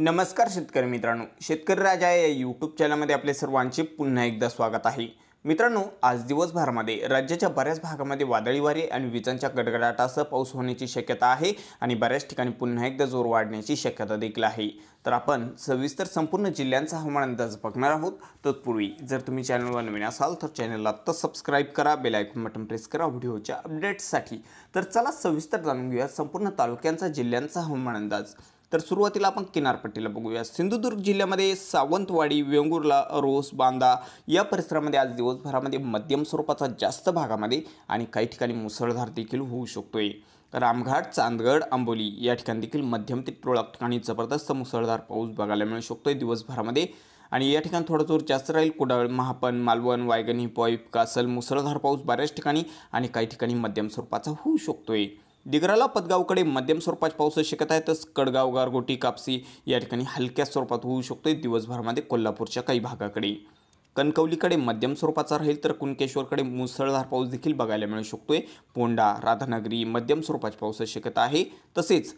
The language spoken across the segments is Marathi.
नमस्कार शेतकरी मित्रांनो शेतकरी राजा या यूट्यूब चॅनलमध्ये आपले सर्वांचे पुन्हा एकदा स्वागत आहे मित्रांनो आज दिवसभरामध्ये राज्याच्या बऱ्याच भागामध्ये वादळी वारे आणि विजांच्या गडगडाटासह पाऊस होण्याची शक्यता आहे आणि बऱ्याच ठिकाणी पुन्हा एकदा जोर वाढण्याची शक्यता देखील आहे तर आपण सविस्तर संपूर्ण जिल्ह्यांचा हवामान अंदाज बघणार आहोत तत्पूर्वी जर तुम्ही चॅनलवर नवीन असाल तर चॅनलला तर सबस्क्राईब करा बेलायकॉन बटन प्रेस करा व्हिडिओच्या अपडेट्ससाठी तर चला सविस्तर जाणून घेऊया संपूर्ण तालुक्यांचा जिल्ह्यांचा हवामान अंदाज तर सुरुवातीला आपण किनारपट्टीला बघूया सिंधुदुर्ग जिल्ह्यामध्ये सावंतवाडी वेंगुर्ला रोस बांदा या परिसरामध्ये आज दिवसभरामध्ये मध्यम स्वरूपाचा जास्त भागामध्ये आणि काही ठिकाणी मुसळधार देखील होऊ शकतोय रामघाट चांदगड आंबोली या ठिकाणी देखील मध्यम ते तुरळक ठिकाणी जबरदस्त मुसळधार पाऊस बघायला मिळू शकतोय दिवसभरामध्ये आणि या ठिकाणी थोडा जोर जास्त राहील कुडाळ महापन मालवण वायगणी पॉईप कासल मुसळधार पाऊस बऱ्याच ठिकाणी आणि काही ठिकाणी मध्यम स्वरूपाचा होऊ शकतोय दिगराला पदगावकडे मध्यम स्वरूपात पाऊस शक्यता आहे तसंच कडगाव गारगोटी कापसी या ठिकाणी हलक्या स्वरूपात होऊ शकतो दिवसभरामध्ये कोल्हापूरच्या काही भागाकडे कणकवलीकडे मध्यम स्वरूपाचा राहील तर कुणकेश्वरकडे मुसळधार पाऊस देखील बघायला मिळू शकतोय पोंडा राधानगरी मध्यम स्वरूपाची पाऊस शक्यता आहे तसेच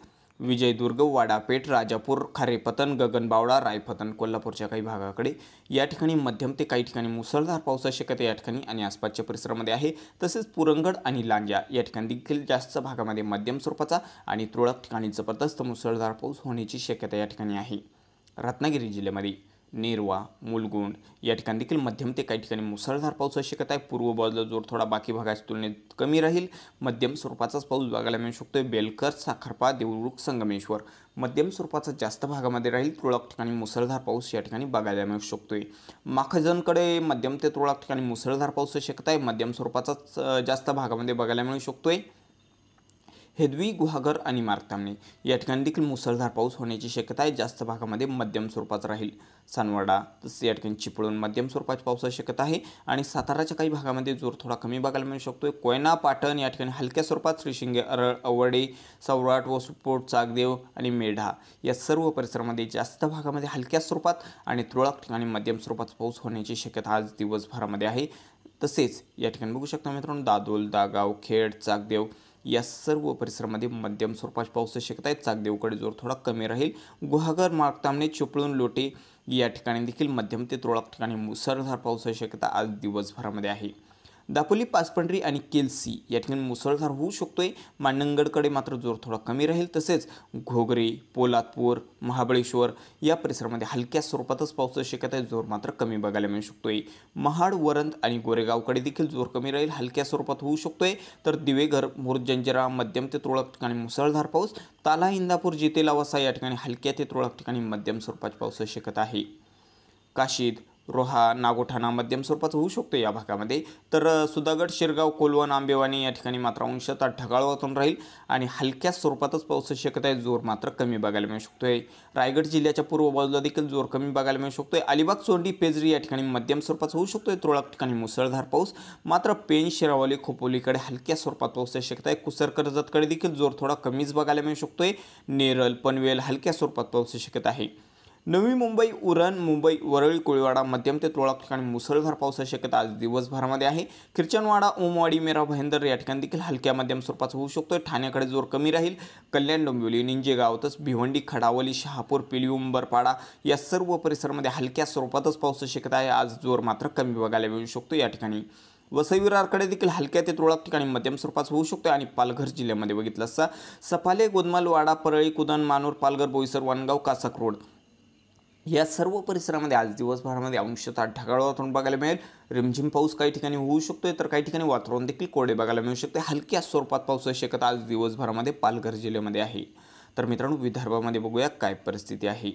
विजयदुर्ग वाडापेठ राजापूर खारेपतन गगनबावडा रायपतन कोल्हापूरच्या काही भागाकडे या ठिकाणी मध्यम ते काही ठिकाणी मुसळधार पावसाची शक्यता या ठिकाणी आणि आसपासच्या परिसरामध्ये आहे तसेच पुरंगड आणि लांजा या ठिकाणी देखील जास्त भागामध्ये मध्यम स्वरूपाचा आणि तुरळक ठिकाणी जबरदस्त मुसळधार पाऊस होण्याची शक्यता या ठिकाणी आहे रत्नागिरी जिल्ह्यामध्ये नेरवा मुलगुंड या ठिकाणी देखील मध्यम ते काही ठिकाणी मुसळधार पाऊस शक्यता आहे पूर्व बाजूला जोर थोडा बाकी भागाच्या तुलनेत कमी राहील मध्यम स्वरूपाचाच पाऊस बघायला मिळू शकतो बेलकर साखरपा देवरुख संगमेश्वर मध्यम स्वरूपाचा जास्त भागामध्ये राहील तुळक ठिकाणी मुसळधार पाऊस या ठिकाणी बघायला मिळू शकतो आहे माखजनकडे मध्यम ते तुरळक ठिकाणी मुसळधार पाऊस शक्यता आहे मध्यम स्वरूपाचाच जास्त भागामध्ये बघायला मिळू शकतो आहे हेदवी गुहागर आणि मार्गतामणे या ठिकाणी देखील मुसळधार पाऊस होण्याची शक्यता आहे जास्त भागामध्ये मध्यम स्वरूपाचा राहील सानवाडा तसेच या ठिकाणी चिपळूण मध्यम स्वरूपाची पावसाची शक्यता आहे आणि साताराच्या काही भागामध्ये जोर थोडा कमी बघायला मिळू शकतो कोयना पाटण या ठिकाणी हलक्या स्वरूपात श्रीशिंगे अरळ अवडे सौराट वसुपोट चागदेव आणि मेढा या सर्व परिसरामध्ये जास्त भागामध्ये हलक्या स्वरूपात आणि तुरळक ठिकाणी मध्यम स्वरूपाचा पाऊस होण्याची शक्यता आज दिवसभरामध्ये आहे तसेच या ठिकाणी बघू शकता मित्रांनो दादोल दागाव खेड चागदेव या सर्व परिसरामध्ये मध्यम स्वरूपात पावसाची शक्यता आहे चाकदेवकडे जोर थोडा कमी राहील गुहागर मार्ग चिपळूण लोटे या ठिकाणी देखील मध्यम ते तुरळक ठिकाणी मुसळधार पावसाची शक्यता आज दिवसभरामध्ये आहे दापोली पाचपंढरी आणि केलसी या ठिकाणी मुसळधार होऊ शकतोय मांडणगडकडे मात्र जोर थोडा कमी राहील तसेच घोगरे पोलादपूर महाबळेश्वर या परिसरामध्ये हलक्या स्वरूपातच पावसाची शक्यता आहे जोर मात्र कमी बघायला मिळू शकतोय महाड वरंद आणि गोरेगावकडे देखील जोर कमी राहील हलक्या स्वरूपात होऊ शकतोय तर दिवेघर मोरजंजरा मध्यम ते तुरळक ठिकाणी मुसळधार पाऊस ताला इंदापूर जितेला वसा या ठिकाणी हलक्या ते तुरळक ठिकाणी मध्यम स्वरूपाची पावसाची शक्यता आहे काशीद रोहा नागोठाणा मध्यम स्वरूपाचा होऊ शकतो या भागामध्ये तर सुधागड शिरगाव कोलवण आंबेवाणी या ठिकाणी मात्र अंशतः ढगाळ वातावरण राहील आणि हलक्या स्वरूपातच पावसाची शक्यता आहे जोर मात्र कमी बघायला मिळू शकतो आहे रायगड जिल्ह्याच्या पूर्व बाजूला देखील जोर कमी बघायला मिळू शकतो आहे अलिबाग चोंडी पेजरी या ठिकाणी मध्यम स्वरूपाचा होऊ शकतोय आहे तुरळक ठिकाणी मुसळधार पाऊस मात्र पेन शिरावली खोपोलीकडे हलक्या स्वरूपात पावसाची शक्यता आहे कुसर कर्जतकडे देखील जोर थोडा कमीच बघायला मिळू शकतो आहे नेरल पनवेल हलक्या स्वरूपात पावसाची शक्यता आहे नवी मुंबई उरण मुंबई वरळी कोळीवाडा मध्यम ते तुरळक ठिकाणी मुसळधार पावसाची शक्यता आज दिवसभरामध्ये आहे किरचनवाडा ओमवाडी मेरा भयंदर या ठिकाणी देखील हलक्या मध्यम स्वरूपाचा होऊ शकतो ठाण्याकडे जोर कमी राहील कल्याण डोंबिवली निंजेगाव तसंच भिवंडी खडावली शहापूर पिली उंबरपाडा या सर्व परिसरामध्ये हलक्या स्वरूपातच पावसाची शक्यता आहे आज जोर मात्र कमी बघायला मिळू शकतो या ठिकाणी वसई विरारकडे देखील हलक्या ते तुरळक ठिकाणी मध्यम स्वरूपात होऊ शकतो आणि पालघर जिल्ह्यामध्ये बघितलं असता सफाले गोदमालवाडा परळी कुदन मानूर पालघर बोईसर वनगाव कासक रोड या सर्व परिसरामध्ये आज दिवसभरामध्ये अंशतः ढगाळ वातावरण बघायला मिळेल रिमझिम पाऊस काही ठिकाणी होऊ शकतोय तर काही ठिकाणी वातावरण देखील कोरडे बघायला मिळू शकते हलक्या स्वरूपात पावसाची शक्यता आज दिवसभरामध्ये पालघर जिल्ह्यामध्ये आहे तर मित्रांनो विदर्भामध्ये बघूया काय परिस्थिती आहे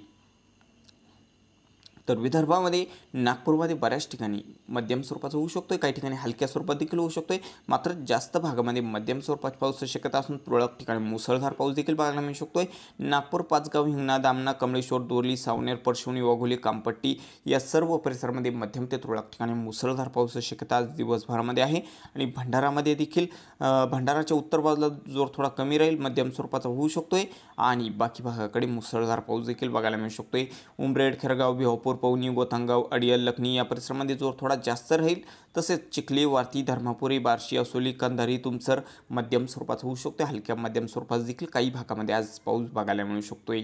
तर विदर्भामध्ये नागपूरमध्ये बऱ्याच ठिकाणी मध्यम स्वरूपाचा होऊ शकतो आहे काही ठिकाणी हलक्या स्वरूपात देखील होऊ शकतो आहे मात्र जास्त भागामध्ये मध्यम स्वरूपाची पाऊस शक्यता असून तुरळक ठिकाणी मुसळधार पाऊस देखील बघायला मिळू शकतो आहे नागपूर पाचगाव हिंगणा दामना कमलेश्वर दोरली सावनेर परशुणी वाघोली कामपट्टी या सर्व परिसरामध्ये मध्यम ते तुरळक ठिकाणी मुसळधार पाऊस शक्यता आज दिवसभरामध्ये आहे आणि भंडारामध्ये देखील भंडाराच्या उत्तर बाजूला जोर थोडा कमी राहील मध्यम स्वरूपाचा होऊ शकतो आहे आणि बाकी भागाकडे मुसळधार पाऊस देखील बघायला मिळू शकतो आहे उमरेड खेरगाव बिहापूर पवनी गोथांगाव अडियल लखनी या परिसरामध्ये जोर थोडा जास्त राहील तसेच चिखली वारती धर्मापुरी बार्शी असोली कंधारी तुमसर मध्यम स्वरूपात होऊ शकतो हलक्या मध्यम स्वरूपात देखील काही भागामध्ये आज पाऊस बघायला मिळू शकतो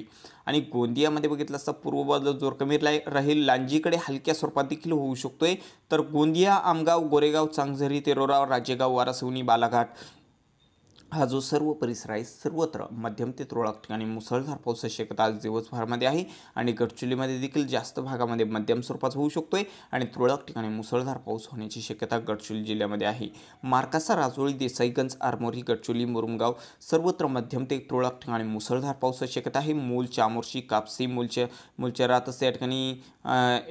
आणि गोंदियामध्ये बघितलं असता पूर्व बाजूला जोर कमी राहील लांजीकडे हलक्या स्वरूपात देखील होऊ शकतोय तर गोंदिया आमगाव गोरेगाव चांगझरी तेरोराव राजेगाव वारासवणी बालाघाट हा जो सर्व परिसर आहे सर्वत्र मध्यम ते तुरळक ठिकाणी मुसळधार पावसाची शक्यता आज दिवसभरामध्ये आहे आणि गडचिरोलीमध्ये देखील जास्त भागामध्ये मध्यम स्वरूपाचा होऊ शकतो आहे आणि तुरळक ठिकाणी मुसळधार पाऊस होण्याची शक्यता गडचिरोली जिल्ह्यामध्ये आहे मार्कासा राजोळी देसाईगंज आरमोरी गडचिरोली मुरुमगाव सर्वत्र मध्यम ते तुरळक ठिकाणी मुसळधार पावसाची शक्यता आहे मूल चामोर्शी कापसी मूलच्या मूलच्या असते या ठिकाणी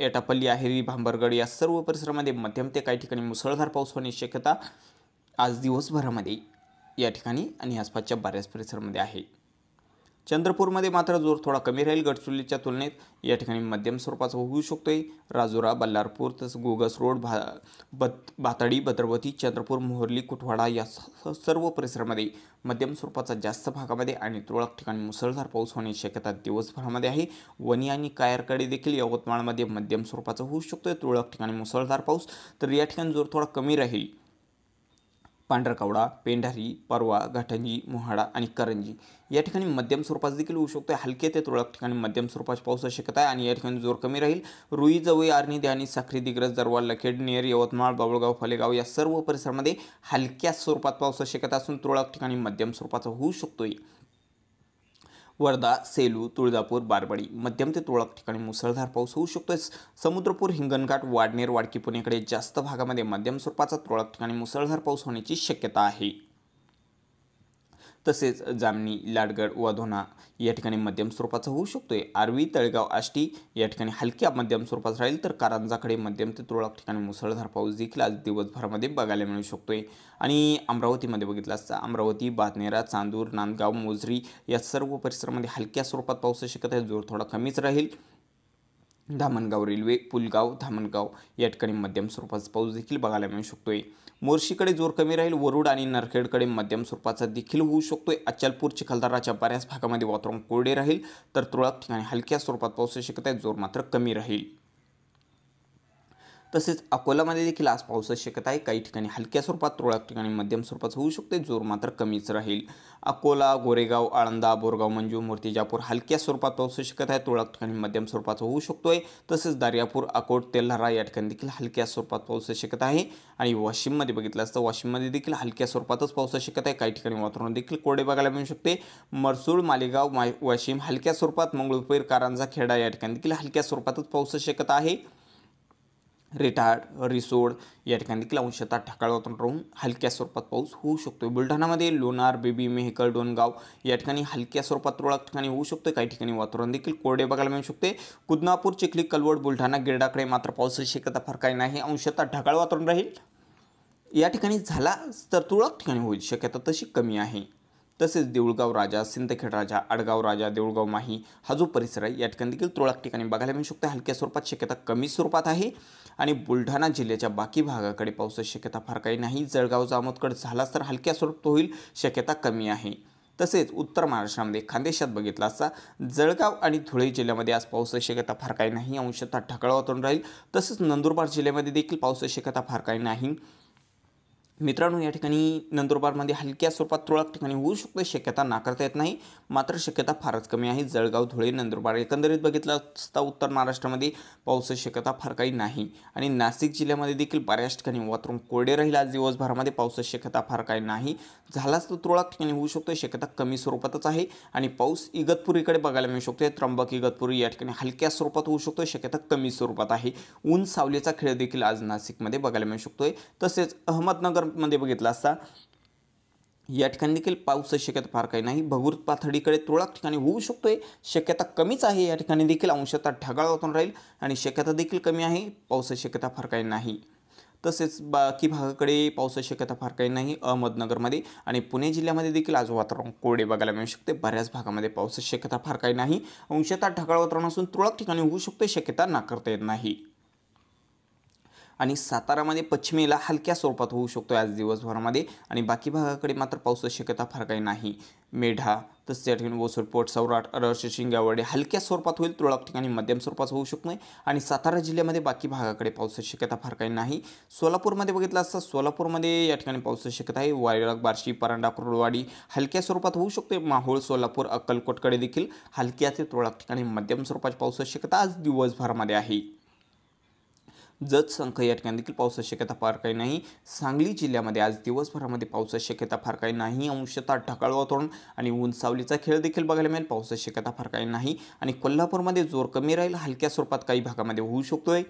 एटापल्ली आहेरी भांबरगड या सर्व परिसरामध्ये मध्यम ते काही ठिकाणी मुसळधार पाऊस होण्याची शक्यता आज दिवसभरामध्ये या ठिकाणी आणि आसपासच्या बऱ्याच परिसरामध्ये आहे चंद्रपूरमध्ये मात्र जोर थोडा कमी राहील गडचिरोलीच्या तुलनेत या ठिकाणी मध्यम स्वरूपाचा होऊ आहे राजुरा बल्लारपूर तसंच गोगस रोड भा बत भाताडी भद्रवती चंद्रपूर मोहर्ली कुठवाडा या सर्व परिसरामध्ये मध्यम स्वरूपाचा जास्त भागामध्ये आणि तुरळक ठिकाणी मुसळधार पाऊस होण्याची शक्यता दिवसभरामध्ये आहे वनी आणि कायरकडे देखील यवतमाळमध्ये मध्यम स्वरूपाचा होऊ शकतोय तुरळक ठिकाणी मुसळधार पाऊस तर या ठिकाणी जोर थोडा कमी राहील पांढरकवडा पेंढारी परवा घाटंजी मोहाडा आणि करंजी या ठिकाणी मध्यम स्वरूपाचा देखील होऊ शकतो हलके ते तुरळक ठिकाणी मध्यम स्वरूपाची पावसाची शकत आहे आणि या ठिकाणी जोर कमी राहील रुई जवळी आर्णी ध्यानी साखरी दिग्रज दरवाल लखेड नेर यवतमाळ बाबळगाव फलेगाव या सर्व परिसरामध्ये हलक्या स्वरूपात पाऊस शक्यता असून तुरळक ठिकाणी मध्यम स्वरूपाचा होऊ शकतोय वर्धा सेलू तुळजापूर बारबडी मध्यम ते तुरळक ठिकाणी मुसळधार पाऊस होऊ शकतोय समुद्रपूर हिंगणघाट वाडनेर वाडकी पुणेकडे जास्त भागामध्ये मध्यम स्वरूपाचा तुरळक ठिकाणी मुसळधार पाऊस होण्याची शक्यता आहे तसेच जामनी लाडगड वाधोना या ठिकाणी मध्यम स्वरूपाचा होऊ शकतो आहे आर्वी तळेगाव आष्टी या ठिकाणी हलक्या मध्यम स्वरूपाचा राहील तर कारंजाकडे मध्यम ते तुरळक ठिकाणी मुसळधार पाऊस देखील आज दिवसभरामध्ये बघायला मिळू शकतो आहे आणि अमरावतीमध्ये बघितलं असता अमरावती बातनेरा चांदूर नांदगाव मोजरी या सर्व परिसरामध्ये हलक्या स्वरूपात पाऊस शकत आहे जोर थोडा कमीच राहील धामणगाव रेल्वे पुलगाव धामणगाव या ठिकाणी मध्यम स्वरूपाचा पाऊस देखील बघायला मिळू शकतो आहे मोर्शीकडे जोर कमी राहील वरुड आणि नरखेडकडे मध्यम स्वरूपाचा देखील होऊ शकतोय अचलपूर चिखलदराच्या बऱ्याच भागामध्ये वातावरण कोरडे राहील तर तुरळक ठिकाणी हलक्या स्वरूपात पावसाची शक्यता जोर मात्र कमी राहील तसेच अकोलामध्ये देखील आज पावसाची शक्यता आहे काही ठिकाणी हलक्या स्वरूपात तुरळक ठिकाणी मध्यम स्वरूपात होऊ शकते जोर मात्र कमीच राहील अकोला गोरेगाव आळंदा बोरगाव मंजू मूर्तिजापूर हलक्या स्वरूपात पावसाची शक्यता आहे तुरळक ठिकाणी मध्यम स्वरूपाचा होऊ शकतोय तसेच दर्यापूर अकोट तेल्हारा या ठिकाणी देखील हलक्या स्वरूपात पावसाची शक्यता आहे आणि वाशिममध्ये बघितलं असतं वाशिममध्ये देखील हलक्या स्वरूपातच पावसाची शक्यता आहे काही ठिकाणी वातावरण देखील कोडे बघायला मिळू शकते मरसूळ मालेगाव वाशिम हलक्या स्वरूपात मंगळपेर कारंजा खेडा या ठिकाणी देखील हलक्या स्वरूपातच पावसाची शक्यता आहे रेटाड रिसोड या ठिकाणी देखील अंशतः वातावरण राहून हलक्या स्वरूपात पाऊस होऊ शकतो बुलढाणामध्ये लोणार बेबी मेहकल डोनगाव या ठिकाणी हलक्या स्वरूपात तुरळक ठिकाणी होऊ शकतो काही ठिकाणी वातावरण देखील कोरडे बघायला मिळू शकते कुदनापूर चिखली कलवड बुलढाणा गिरडाकडे मात्र पावसाची शक्यता फार काही नाही अंशतः ढगाळ वातावरण राहील या ठिकाणी झाला तर तुरळक ठिकाणी होईल शक्यता तशी कमी आहे तसेच देऊळगाव राजा सिंदखेड राजा आडगाव राजा देऊळगाव माही हा जो परिसर आहे या ठिकाणी देखील तुरळक ठिकाणी बघायला मिळू शकतो हलक्या स्वरूपात शक्यता कमी स्वरूपात आहे आणि बुलढाणा जिल्ह्याच्या बाकी भागाकडे पावसाची शक्यता फार काही नाही जळगाव जामोदकड झालाच तर हलक्या स्वरूपात होईल शक्यता कमी आहे तसेच उत्तर महाराष्ट्रामध्ये खानदेशात बघितला असता जळगाव आणि धुळे जिल्ह्यामध्ये आज पावसाची शक्यता फार काही नाही अंशतः ढकळ राहील तसेच नंदुरबार जिल्ह्यामध्ये देखील पावसाची शक्यता फार काही नाही मित्रांनो या ठिकाणी नंदुरबारमध्ये हलक्या स्वरूपात तुरळक ठिकाणी होऊ शकतो शक्यता नाकारता येत नाही मात्र शक्यता फारच कमी आहे जळगाव धुळे नंदुरबार एकंदरीत बघितलं असता उत्तर महाराष्ट्रामध्ये पावसाची शक्यता फार काही नाही आणि नाशिक जिल्ह्यामध्ये देखील बऱ्याच ठिकाणी वातावरण कोरडे राहील आज दिवसभरामध्ये पावसाची शक्यता फार काही नाही झालाच तर तुरळक ठिकाणी होऊ शकतो शक्यता कमी स्वरूपातच आहे आणि पाऊस इगतपुरीकडे बघायला मिळू शकतो त्र्यंबक इगतपुरी या ठिकाणी हलक्या स्वरूपात होऊ शकतो शक्यता कमी स्वरूपात आहे ऊन सावलीचा खेळ देखील आज नाशिकमध्ये बघायला मिळू शकतोय तसेच अहमदनगर मध्ये बघितला असता या ठिकाणी देखील पाऊस शक्यता फार काही नाही भगवृत पाथडीकडे तुळक ठिकाणी होऊ शकतोय शक्यता कमीच आहे या ठिकाणी देखील अंशतः ढगाळ वातावरण राहील आणि शक्यता देखील कमी आहे पावसाची शक्यता फार काही नाही तसेच बाकी भागाकडे पावसाची शक्यता फार काही नाही अहमदनगरमध्ये आणि पुणे जिल्ह्यामध्ये देखील आज वातावरण कोरडे बघायला मिळू शकते बऱ्याच भागामध्ये पावसाची शक्यता फार काही नाही अंशतः ढगाळ वातावरण असून तुळक ठिकाणी होऊ शकते शक्यता नाकारता येत नाही आणि सातारामध्ये पश्चिमेला हलक्या स्वरूपात होऊ शकतो आज दिवसभरामध्ये आणि बाकी भागाकडे मात्र पावसाची शक्यता फार काही नाही मेढा तसेच या ठिकाणी ओसरपोट सौराट अरळशे शिंगावडे हलक्या स्वरूपात होईल तुळक ठिकाणी मध्यम स्वरूपात होऊ शकतो आणि सातारा जिल्ह्यामध्ये बाकी भागाकडे पावसाची शक्यता फार काही नाही सोलापूरमध्ये बघितलं असता सोलापूरमध्ये या ठिकाणी पावसाची शक्यता आहे वायरक बार्शी परांडा कुरुळवाडी हलक्या स्वरूपात होऊ शकते माहोळ सोलापूर अक्कलकोटकडे देखील हलक्या ते तुरळक ठिकाणी मध्यम स्वरूपाची पावसाची शक्यता आज दिवसभरामध्ये आहे जत संख या ठिकाणी देखील पावसाची शक्यता फार काही नाही सांगली जिल्ह्यामध्ये आज दिवसभरामध्ये पावसाची शक्यता फार काही नाही अंशतः ढकाळ वातावरण आणि उंचावलीचा खेळ देखील बघायला मिळेल पावसाची शक्यता फार काही नाही आणि कोल्हापूरमध्ये जोर कमी राहील हलक्या स्वरूपात काही भागामध्ये होऊ शकतोय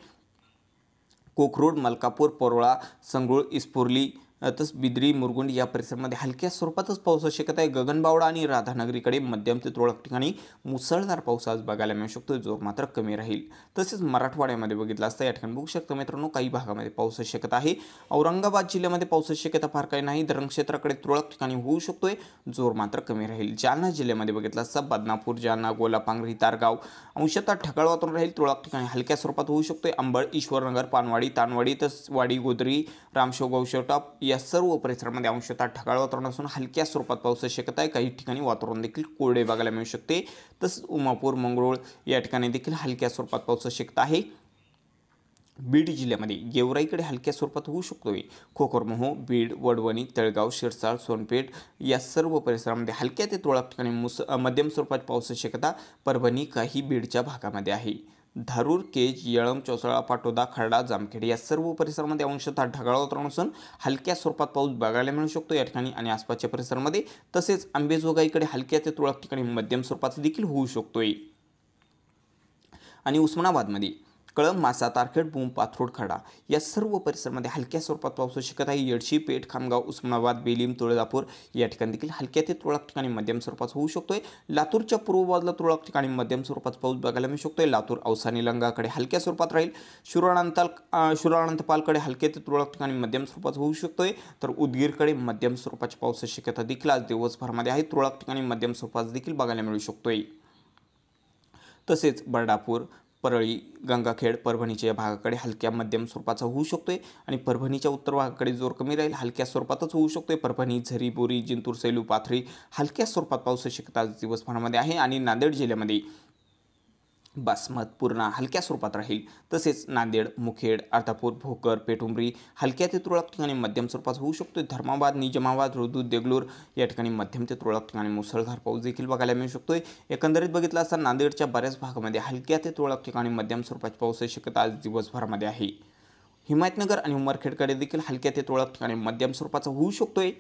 कोखरूड मलकापूर परोळा संगरूळ इस्पुर्ली तसंच बिद्री मुरगुंड या परिसरामध्ये हलक्या स्वरूपातच पाऊस शक्यता आहे गगनबावडा आणि राधानगरीकडे मध्यम ते तुरळक ठिकाणी मुसळधार पाऊस आज बघायला मिळू शकतो जोर मात्र कमी राहील तसेच मराठवाड्यामध्ये बघितलं असता या ठिकाणी बघू शकतो मित्रांनो काही भागामध्ये पाऊस शक्यता आहे औरंगाबाद जिल्ह्यामध्ये पाऊस शक्यता फार काही नाही धरण क्षेत्राकडे तुरळक ठिकाणी होऊ शकतोय जोर मात्र कमी राहील जालना जिल्ह्यामध्ये बघितलं असता बदनापूर जालना गोला पांगरी तारगाव अंशतः ठकाळ वातावरण राहील तुरळक ठिकाणी हलक्या स्वरूपात होऊ शकतोय अंबळ ईश्वरनगर पानवाडी तानवाडी तसंच वाडी गोदरी रामशो शेवटाप या सर्व परिसरामध्ये अंशतः ढगाळ वातावरण असून हलक्या स्वरूपात पाऊस शक्यता आहे काही ठिकाणी वातावरण देखील कोरडे बघायला मिळू शकते तसंच उमापूर मंगरूळ या ठिकाणी देखील हलक्या स्वरूपात पाऊस शक्यता आहे बीड जिल्ह्यामध्ये गेवराईकडे हलक्या स्वरूपात होऊ शकतो खोकरमोह बीड वडवणी तळगाव शिरसाळ सोनपेठ या सर्व परिसरामध्ये हलक्या ते तुळक ठिकाणी मुस मध्यम स्वरूपात पाऊस शक्यता परभणी काही बीडच्या भागामध्ये आहे धारूर केज येळम चौसळा पाटोदा खर्डा जामखेड या सर्व परिसरामध्ये अंशतः ढगाळ वातावरण असून हलक्या स्वरूपात पाऊस बघायला मिळू शकतो या ठिकाणी आणि आसपासच्या परिसरामध्ये तसेच आंबेजोगाईकडे हलक्या ते तुरळक ठिकाणी मध्यम स्वरूपाचा देखील होऊ शकतोय आणि उस्मानाबादमध्ये कळंब मासा तारखेड भूम पाथरोड खडा या सर्व परिसरामध्ये हलक्या स्वरूपात पाऊस होऊ शकत आहे येडशी पेठ खामगाव उस्मानाबाद बेलीम तुळजापूर या ठिकाणी देखील हलक्या ते तुळक ठिकाणी मध्यम स्वरूपाचा होऊ शकतोय लातूरच्या पूर्व बाजूला तुरळक ठिकाणी मध्यम स्वरूपात पाऊस बघायला मिळू शकतोय लातूर अवसानी लंगाकडे हलक्या स्वरूपात राहील शुरानंताल शुरानंतपालकडे हलके ते तुरळक ठिकाणी मध्यम स्वरूपात होऊ शकतोय तर उदगीरकडे मध्यम स्वरूपाची पाऊस शक्यता देखील आज दिवसभरमध्ये आहे तुळक ठिकाणी मध्यम स्वरूपात देखील बघायला मिळू शकतोय तसेच बर्डापूर परळी गंगाखेड परभणीच्या या भागाकडे हलक्या मध्यम स्वरूपाचा होऊ शकतो आणि परभणीच्या उत्तर भागाकडे जोर कमी राहील हलक्या स्वरूपातच होऊ शकतो परभणी झरी बोरी जिंतूर सैलू पाथरी हलक्या स्वरूपात पावसाची शक्यता दिवसभरामध्ये आहे आणि नांदेड जिल्ह्यामध्ये बासमत पूर्णा हलक्या स्वरूपात राहील तसेच नांदेड मुखेड अर्धापूर भोकर पेटुंबरी हलक्या ते तुरळक ठिकाणी मध्यम स्वरूपात होऊ शकतो धर्माबाद निजामाबाद रुदू देगलूर या ठिकाणी मध्यम ते तुरळक ठिकाणी मुसळधार पाऊस देखील बघायला मिळू शकतो एकंदरीत बघितला असता नांदेडच्या बऱ्याच भागामध्ये हलक्या ते तुरळक ठिकाणी मध्यम स्वरूपाची पाऊसची शक्यता आज दिवसभरामध्ये आहे हिमायतनगर आणि उमरखेडकडे देखील हलक्या ते तुरळक ठिकाणी मध्यम स्वरूपाचा होऊ शकतोय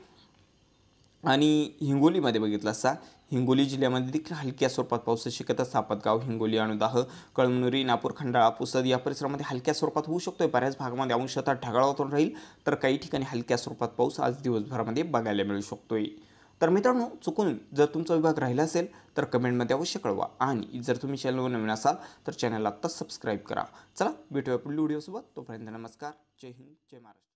आणि हिंगोलीमध्ये बघितलं असता हिंगोली जिल्ह्यामध्ये देखील हलक्या स्वरूपात पाऊस शक्यता सापतगाव हिंगोली अनुदाह कळमनुरी नापूर खंडाळा पुसद या परिसरामध्ये हलक्या स्वरूपात होऊ शकतोय बऱ्याच भागामध्ये अंशतः ढगाळ वातावरण राहील तर काही ठिकाणी हलक्या स्वरूपात पाऊस आज दिवसभरामध्ये बघायला मिळू शकतोय तर मित्रांनो चुकून जर तुमचा विभाग राहिला असेल तर कमेंटमध्ये अवश्य कळवा आणि जर तुम्ही चॅनलवर नवीन असाल तर चॅनलला आत्ता सबस्क्राईब करा चला भेटूया पुढील व्हिडिओसोबत तोपर्यंत नमस्कार जय हिंद जय महाराष्ट्र